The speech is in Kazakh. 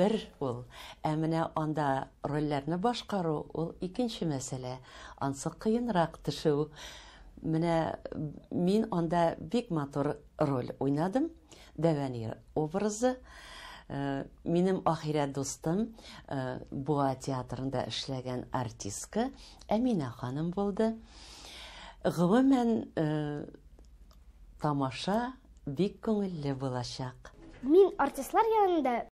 Бір ол, әміне анда рөлләрні башқару ол екінші мәселе Ансы қиынырақ төшеу. міне мен анда бик матур роль ойнадым Дәвәнир образы. ахира ә, ахирәт дустым ә, Буа театрында ішләген артистка әмина ханым булды. мен ә, тамаша бик күңелле болашақ. Min artistlar yanında